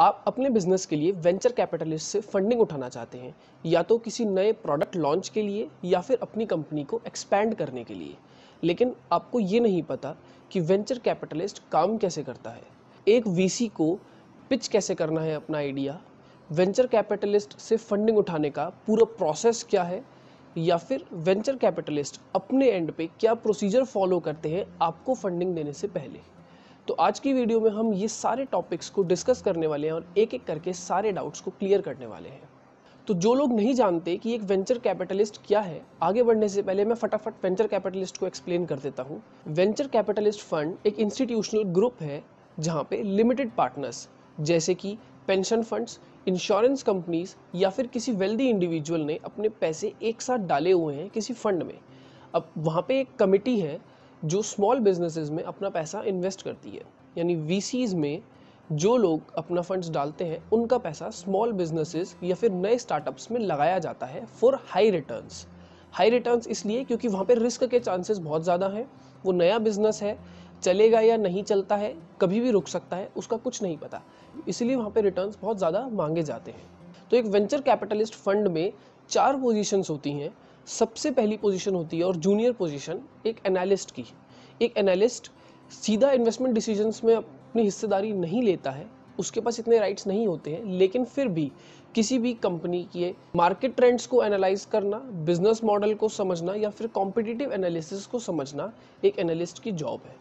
आप अपने बिजनेस के लिए वेंचर कैपिटलिस्ट से फंडिंग उठाना चाहते हैं या तो किसी नए प्रोडक्ट लॉन्च के लिए या फिर अपनी कंपनी को एक्सपैंड करने के लिए लेकिन आपको ये नहीं पता कि वेंचर कैपिटलिस्ट काम कैसे करता है एक वीसी को पिच कैसे करना है अपना आइडिया वेंचर कैपिटलिस्ट से फंडिंग उठाने का पूरा प्रोसेस क्या है या फिर वेंचर कैपिटलिस्ट अपने एंड पे क्या प्रोसीजर फॉलो करते हैं आपको फंडिंग देने से पहले तो आज की वीडियो में हम ये सारे टॉपिक्स को डिस्कस करने वाले हैं और एक एक करके सारे डाउट्स को क्लियर करने वाले हैं तो जो लोग नहीं जानते कि एक वेंचर कैपिटलिस्ट क्या है आगे बढ़ने से पहले मैं फटाफट वेंचर कैपिटलिस्ट को एक्सप्लेन कर देता हूँ वेंचर कैपिटलिस्ट फंड एक इंस्टीट्यूशनल ग्रुप है जहाँ पे लिमिटेड पार्टनर्स जैसे कि पेंशन फंड्स इंश्योरेंस कंपनीज या फिर किसी वेल्दी इंडिविजुअल ने अपने पैसे एक साथ डाले हुए हैं किसी फंड में अब वहाँ पे एक कमेटी है जो स्मॉल बिजनेसेस में अपना पैसा इन्वेस्ट करती है यानी वी में जो लोग अपना फंड्स डालते हैं उनका पैसा स्मॉल बिजनेसेस या फिर नए स्टार्टअप्स में लगाया जाता है for high returns high returns इसलिए क्योंकि वहाँ पर रिस्क के चांसेस बहुत ज़्यादा हैं वो नया बिजनेस है चलेगा या नहीं चलता है कभी भी रुक सकता है उसका कुछ नहीं पता इसलिए वहाँ पे रिटर्न्स बहुत ज़्यादा मांगे जाते हैं तो एक वेंचर कैपिटलिस्ट फंड में चार पोजीशंस होती हैं सबसे पहली पोजीशन होती है और जूनियर पोजीशन एक एनालिस्ट की एक एनालिस्ट सीधा इन्वेस्टमेंट डिसीजंस में अपनी हिस्सेदारी नहीं लेता है उसके पास इतने राइट्स नहीं होते हैं लेकिन फिर भी किसी भी कंपनी के मार्केट ट्रेंड्स को एनालाइज करना बिजनेस मॉडल को समझना या फिर कॉम्पिटिटिव एनालिसिस को समझना एक एनालिस्ट की जॉब है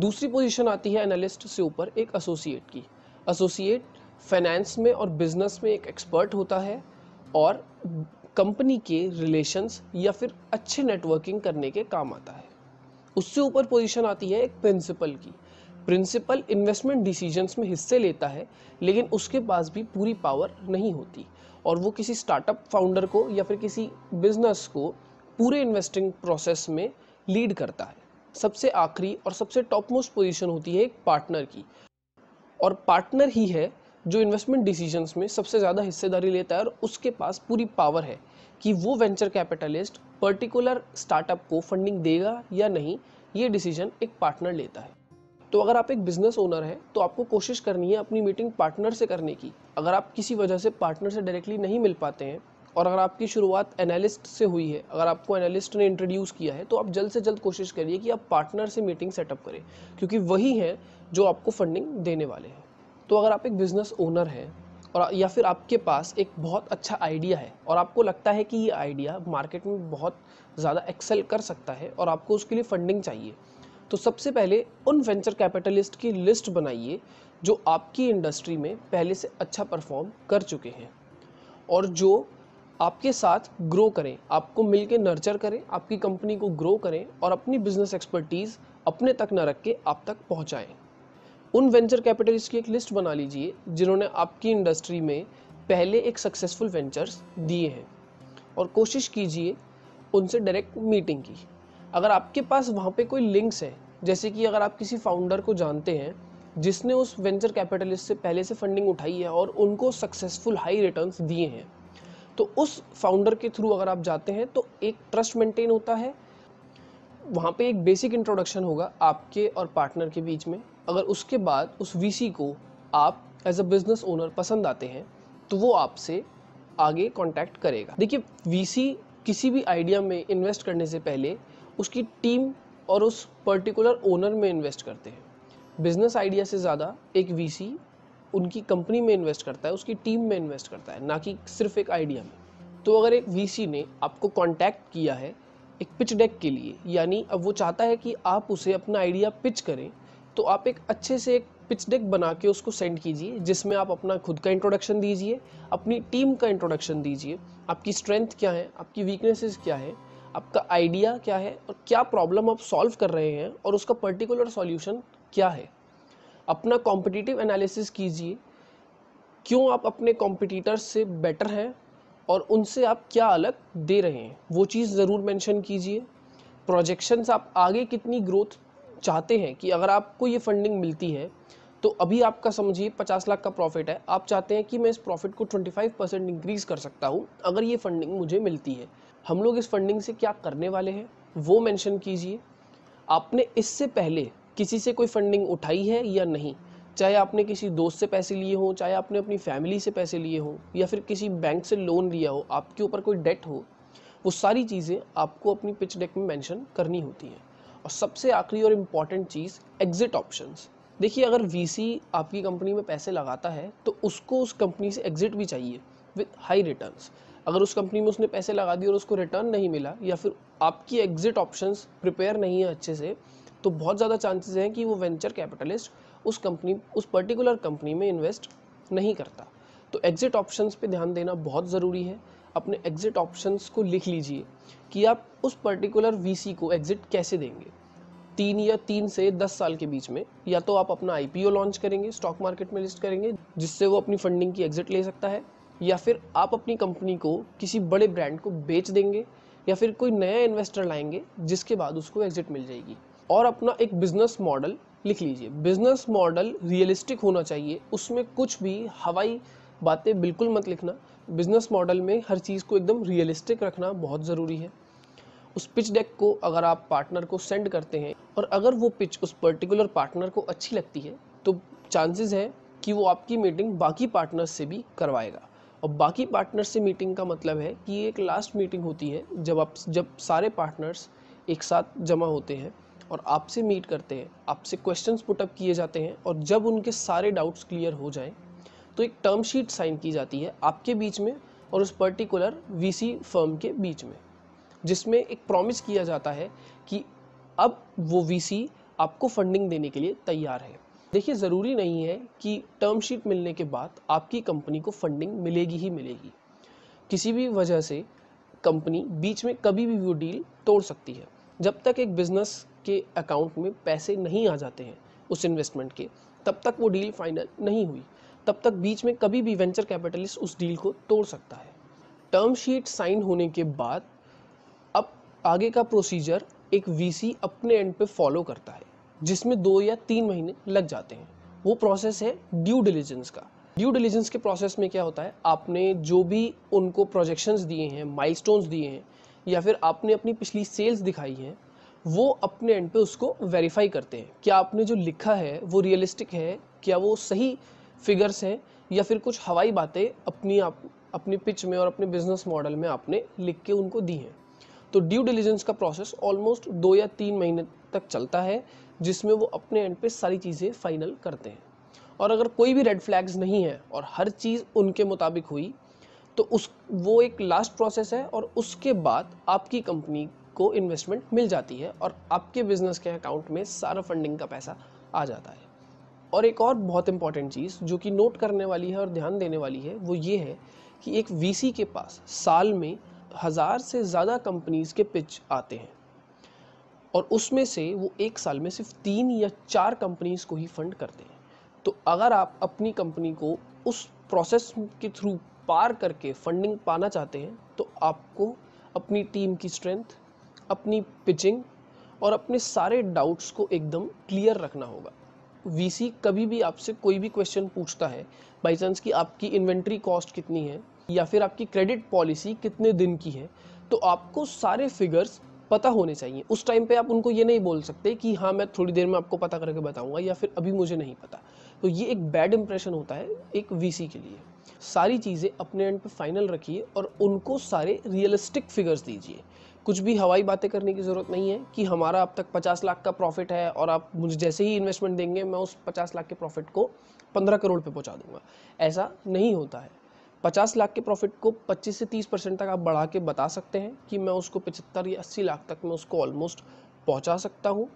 दूसरी पोजीशन आती है एनालिस्ट से ऊपर एक एसोसिएट की एसोसिएट फाइनेंस में और बिजनेस में एक एक्सपर्ट होता है और कंपनी के रिलेशंस या फिर अच्छे नेटवर्किंग करने के काम आता है उससे ऊपर पोजीशन आती है एक प्रिंसिपल की प्रिंसिपल इन्वेस्टमेंट डिसीजंस में हिस्से लेता है लेकिन उसके पास भी पूरी पावर नहीं होती और वो किसी स्टार्टअप फाउंडर को या फिर किसी बिजनेस को पूरे इन्वेस्टिंग प्रोसेस में लीड करता है सबसे आखिरी और सबसे टॉप मोस्ट पोजिशन होती है एक पार्टनर की और पार्टनर ही है जो इन्वेस्टमेंट डिसीजंस में सबसे ज़्यादा हिस्सेदारी लेता है और उसके पास पूरी पावर है कि वो वेंचर कैपिटलिस्ट पर्टिकुलर स्टार्टअप को फंडिंग देगा या नहीं ये डिसीजन एक पार्टनर लेता है तो अगर आप एक बिजनेस ओनर हैं तो आपको कोशिश करनी है अपनी मीटिंग पार्टनर से करने की अगर आप किसी वजह से पार्टनर से डायरेक्टली नहीं मिल पाते हैं और अगर आपकी शुरुआत एनालिस्ट से हुई है अगर आपको एनालिस्ट ने इंट्रोड्यूस किया है तो आप जल्द से जल्द कोशिश करिए कि आप पार्टनर से मीटिंग सेटअप करें क्योंकि वही हैं जो आपको फंडिंग देने वाले हैं तो अगर आप एक बिजनेस ओनर हैं और या फिर आपके पास एक बहुत अच्छा आइडिया है और आपको लगता है कि ये आइडिया मार्केट में बहुत ज़्यादा एक्सेल कर सकता है और आपको उसके लिए फंडिंग चाहिए तो सबसे पहले उन वेंचर कैपिटलिस्ट की लिस्ट बनाइए जो आपकी इंडस्ट्री में पहले से अच्छा परफॉर्म कर चुके हैं और जो आपके साथ ग्रो करें आपको मिल के नर्चर करें आपकी कंपनी को ग्रो करें और अपनी बिजनेस एक्सपर्टीज़ अपने तक न रख के आप तक पहुँचाएँ उन वेंचर कैपिटलिस्ट की एक लिस्ट बना लीजिए जिन्होंने आपकी इंडस्ट्री में पहले एक सक्सेसफुल वेंचर्स दिए हैं और कोशिश कीजिए उनसे डायरेक्ट मीटिंग की अगर आपके पास वहाँ पे कोई लिंक्स है जैसे कि अगर आप किसी फाउंडर को जानते हैं जिसने उस वेंचर कैपिटलिस्ट से पहले से फंडिंग उठाई है और उनको सक्सेसफुल हाई रिटर्न्स दिए हैं तो उस फाउंडर के थ्रू अगर आप जाते हैं तो एक ट्रस्ट मेंटेन होता है वहाँ पे एक बेसिक इंट्रोडक्शन होगा आपके और पार्टनर के बीच में अगर उसके बाद उस वी को आप एज अ बिज़नेस ओनर पसंद आते हैं तो वो आपसे आगे कांटेक्ट करेगा देखिए वी किसी भी आइडिया में इन्वेस्ट करने से पहले उसकी टीम और उस पर्टिकुलर ओनर में इन्वेस्ट करते हैं बिज़नेस आइडिया से ज़्यादा एक वीसी उनकी कंपनी में इन्वेस्ट करता है उसकी टीम में इन्वेस्ट करता है ना कि सिर्फ एक आइडिया में तो अगर एक वीसी ने आपको कांटेक्ट किया है एक पिच डेक के लिए यानी अब वो चाहता है कि आप उसे अपना आइडिया पिच करें तो आप एक अच्छे से एक पिच डेक बना के उसको सेंड कीजिए जिसमें आप अपना खुद का इंट्रोडक्शन दीजिए अपनी टीम का इंट्रोडक्शन दीजिए आपकी स्ट्रेंथ क्या है आपकी वीकनेसेस क्या है आपका आइडिया क्या है और क्या प्रॉब्लम आप सॉल्व कर रहे हैं और उसका पर्टिकुलर सॉल्यूशन क्या है अपना कॉम्पिटिटिव एनालिसिस कीजिए क्यों आप अपने कॉम्पिटिटर्स से बेटर हैं और उनसे आप क्या अलग दे रहे हैं वो चीज़ ज़रूर मेंशन कीजिए प्रोजेक्शंस आप आगे कितनी ग्रोथ चाहते हैं कि अगर आपको ये फंडिंग मिलती है तो अभी आपका समझिए पचास लाख का प्रॉफिट है आप चाहते हैं कि मैं इस प्रॉफिट को ट्वेंटी फाइव परसेंट इंक्रीज़ कर सकता हूँ अगर ये फंडिंग मुझे मिलती है हम लोग इस फंडिंग से क्या करने वाले हैं वो मेंशन कीजिए आपने इससे पहले किसी से कोई फंडिंग उठाई है या नहीं चाहे आपने किसी दोस्त से पैसे लिए हों चाहे आपने अपनी फैमिली से पैसे लिए हों या फिर किसी बैंक से लोन लिया हो आपके ऊपर कोई डेट हो वो सारी चीज़ें आपको अपनी पिच डेक में मेंशन करनी होती हैं और सबसे आखिरी और इम्पॉर्टेंट चीज़ एग्ज़िट ऑप्शंस देखिए अगर वी आपकी कंपनी में पैसे लगाता है तो उसको उस कंपनी से एग्ज़िट भी चाहिए विथ हाई रिटर्न्स अगर उस कंपनी में उसने पैसे लगा दिए और उसको रिटर्न नहीं मिला या फिर आपकी एग्ज़िट ऑप्शंस प्रिपेयर नहीं है अच्छे से तो बहुत ज़्यादा चांसेस हैं कि वो वेंचर कैपिटलिस्ट उस कंपनी उस पर्टिकुलर कंपनी में इन्वेस्ट नहीं करता तो एग्ज़िट ऑप्शंस पे ध्यान देना बहुत ज़रूरी है अपने एग्ज़िट ऑप्शंस को लिख लीजिए कि आप उस पर्टिकुलर वीसी को एग्ज़िट कैसे देंगे तीन या तीन से दस साल के बीच में या तो आप अपना आईपीओ लॉन्च करेंगे स्टॉक मार्केट में लिस्ट करेंगे जिससे वो अपनी फंडिंग की एग्ज़िट ले सकता है या फिर आप अपनी कंपनी को किसी बड़े ब्रांड को बेच देंगे या फिर कोई नया इन्वेस्टर लाएंगे जिसके बाद उसको एग्ज़िट मिल जाएगी और अपना एक बिजनेस मॉडल लिख लीजिए बिजनेस मॉडल रियलिस्टिक होना चाहिए उसमें कुछ भी हवाई बातें बिल्कुल मत लिखना बिज़नेस मॉडल में हर चीज़ को एकदम रियलिस्टिक रखना बहुत ज़रूरी है उस पिच डेक को अगर आप पार्टनर को सेंड करते हैं और अगर वो पिच उस पर्टिकुलर पार्टनर को अच्छी लगती है तो चांसेस है कि वो आपकी मीटिंग बाकी पार्टनर से भी करवाएगा और बाकी पार्टनर से मीटिंग का मतलब है कि एक लास्ट मीटिंग होती है जब आप जब सारे पार्टनर्स एक साथ जमा होते हैं और आपसे मीट करते हैं आपसे क्वेश्चंस पुटअप किए जाते हैं और जब उनके सारे डाउट्स क्लियर हो जाएं तो एक टर्म शीट साइन की जाती है आपके बीच में और उस पर्टिकुलर वीसी फर्म के बीच में जिसमें एक प्रॉमिस किया जाता है कि अब वो वीसी आपको फंडिंग देने के लिए तैयार है देखिए ज़रूरी नहीं है कि टर्म शीट मिलने के बाद आपकी कंपनी को फंडिंग मिलेगी ही मिलेगी किसी भी वजह से कंपनी बीच में कभी भी वो डील तोड़ सकती है जब तक एक बिज़नेस के अकाउंट में पैसे नहीं आ जाते हैं उस इन्वेस्टमेंट के तब तक वो डील फाइनल नहीं हुई तब तक बीच में कभी भी वेंचर कैपिटलिस्ट उस डील को तोड़ सकता है टर्म शीट साइन होने के बाद अब आगे का प्रोसीजर एक वीसी अपने एंड पे फॉलो करता है जिसमें दो या तीन महीने लग जाते हैं वो प्रोसेस है ड्यू डिलीजेंस का ड्यू डिलीजेंस के प्रोसेस में क्या होता है आपने जो भी उनको प्रोजेक्शंस दिए हैं माइलस्टोन्स दिए हैं या फिर आपने अपनी पिछली सेल्स दिखाई हैं वो अपने एंड पे उसको वेरीफाई करते हैं क्या आपने जो लिखा है वो रियलिस्टिक है क्या वो सही फिगर्स हैं या फिर कुछ हवाई बातें अपनी आप अपनी पिच में और अपने बिजनेस मॉडल में आपने लिख के उनको दी हैं तो ड्यू डिलीजेंस का प्रोसेस ऑलमोस्ट दो या तीन महीने तक चलता है जिसमें वो अपने एंड पे सारी चीज़ें फाइनल करते हैं और अगर कोई भी रेड फ्लैग्स नहीं है और हर चीज़ उनके मुताबिक हुई तो उस वो एक लास्ट प्रोसेस है और उसके बाद आपकी कंपनी को इन्वेस्टमेंट मिल जाती है और आपके बिजनेस के अकाउंट में सारा फंडिंग का पैसा आ जाता है और एक और बहुत इंपॉर्टेंट चीज़ जो कि नोट करने वाली है और ध्यान देने वाली है वो ये है कि एक वी के पास साल में हज़ार से ज़्यादा कंपनीज़ के पिच आते हैं और उसमें से वो एक साल में सिर्फ तीन या चार कंपनीज़ को ही फंड करते हैं तो अगर आप अपनी कंपनी को उस प्रोसेस के थ्रू पार करके फंडिंग पाना चाहते हैं तो आपको अपनी टीम की स्ट्रेंथ अपनी पिचिंग और अपने सारे डाउट्स को एकदम क्लियर रखना होगा वीसी कभी भी आपसे कोई भी क्वेश्चन पूछता है बाई चांस कि आपकी इन्वेंट्री कॉस्ट कितनी है या फिर आपकी क्रेडिट पॉलिसी कितने दिन की है तो आपको सारे फिगर्स पता होने चाहिए उस टाइम पे आप उनको ये नहीं बोल सकते कि हाँ मैं थोड़ी देर में आपको पता करके बताऊंगा या फिर अभी मुझे नहीं पता तो ये एक बैड इंप्रेशन होता है एक वीसी के लिए सारी चीज़ें अपने एंड पे फाइनल रखिए और उनको सारे रियलिस्टिक फिगर्स दीजिए कुछ भी हवाई बातें करने की ज़रूरत नहीं है कि हमारा अब तक 50 लाख का प्रॉफिट है और आप मुझे जैसे ही इन्वेस्टमेंट देंगे मैं उस 50 लाख के प्रॉफिट को 15 करोड़ पे पहुंचा दूंगा ऐसा नहीं होता है 50 लाख के प्रॉफिट को 25 से 30 परसेंट तक आप बढ़ा के बता सकते हैं कि मैं उसको पचहत्तर या अस्सी लाख तक मैं उसको ऑलमोस्ट पहुँचा सकता हूँ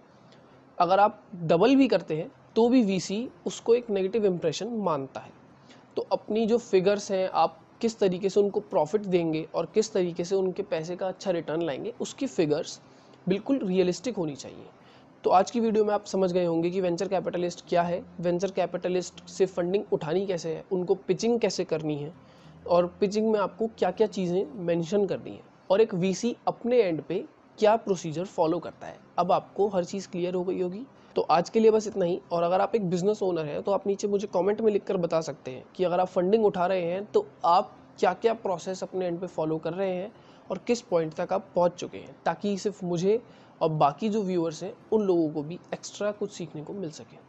अगर आप डबल भी करते हैं तो भी वी उसको एक नेगेटिव इम्प्रेशन मानता है तो अपनी जो फिगर्स हैं आप किस तरीके से उनको प्रॉफिट देंगे और किस तरीके से उनके पैसे का अच्छा रिटर्न लाएंगे उसकी फिगर्स बिल्कुल रियलिस्टिक होनी चाहिए तो आज की वीडियो में आप समझ गए होंगे कि वेंचर कैपिटलिस्ट क्या है वेंचर कैपिटलिस्ट से फंडिंग उठानी कैसे है उनको पिचिंग कैसे करनी है और पिचिंग में आपको क्या क्या चीज़ें मेंशन करनी है और एक वीसी अपने एंड पे क्या प्रोसीजर फॉलो करता है अब आपको हर चीज़ क्लियर हो गई होगी तो आज के लिए बस इतना ही और अगर आप एक बिज़नेस ओनर हैं तो आप नीचे मुझे कमेंट में लिखकर बता सकते हैं कि अगर आप फंडिंग उठा रहे हैं तो आप क्या क्या प्रोसेस अपने एंड पे फॉलो कर रहे हैं और किस पॉइंट तक आप पहुंच चुके हैं ताकि सिर्फ मुझे और बाकी जो व्यूअर्स हैं उन लोगों को भी एक्स्ट्रा कुछ सीखने को मिल सके